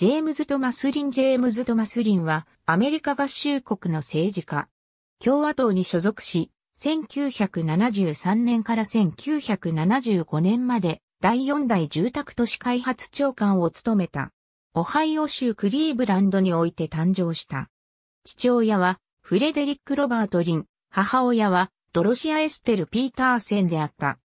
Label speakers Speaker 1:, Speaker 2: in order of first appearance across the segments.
Speaker 1: ジェームズ・トマスリン・ジェームズ・トマスリンは、アメリカ合衆国の政治家。共和党に所属し、1973年から1975年まで、第4代住宅都市開発長官を務めた。オハイオ州クリーブランドにおいて誕生した。父親は、フレデリック・ロバート・リン、母親は、ドロシア・エステル・ピーターセンであった。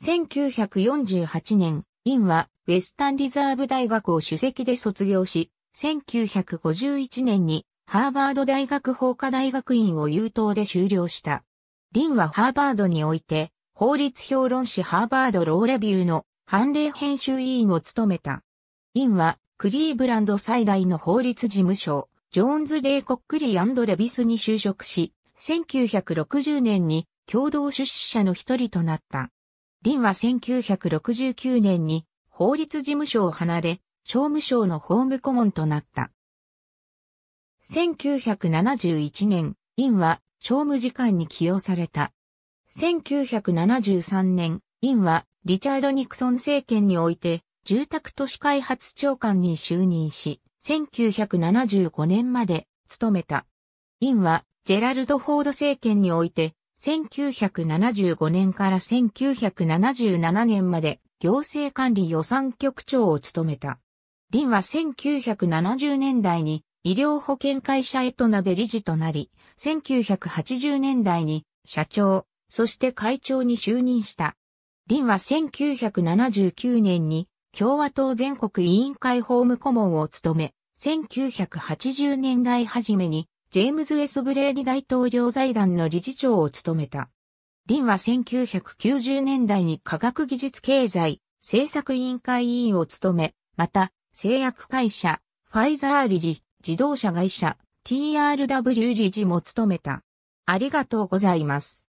Speaker 1: 1948年、リンは、ウェスタンリザーブ大学を主席で卒業し、1951年にハーバード大学法科大学院を優等で修了した。リンはハーバードにおいて、法律評論誌ハーバードローレビューの判例編集委員を務めた。リンは、クリーブランド最大の法律事務所、ジョーンズ・デイ・コックリーレビスに就職し、1960年に共同出資者の一人となった。リンは1969年に法律事務所を離れ、商務省の法務顧問となった。1971年、院は商務次官に起用された。1973年、院はリチャード・ニクソン政権において住宅都市開発長官に就任し、1975年まで務めた。院はジェラルド・フォード政権において1975年から1977年まで行政管理予算局長を務めた。林は1970年代に医療保険会社エトナで理事となり、1980年代に社長、そして会長に就任した。林は1979年に共和党全国委員会法務顧問を務め、1980年代初めにジェームズ・エスブレーディ大統領財団の理事長を務めた。林は1990年代に科学技術経済政策委員会委員を務め、また、製薬会社、ファイザー理事、自動車会社、TRW 理事も務めた。ありがとうございます。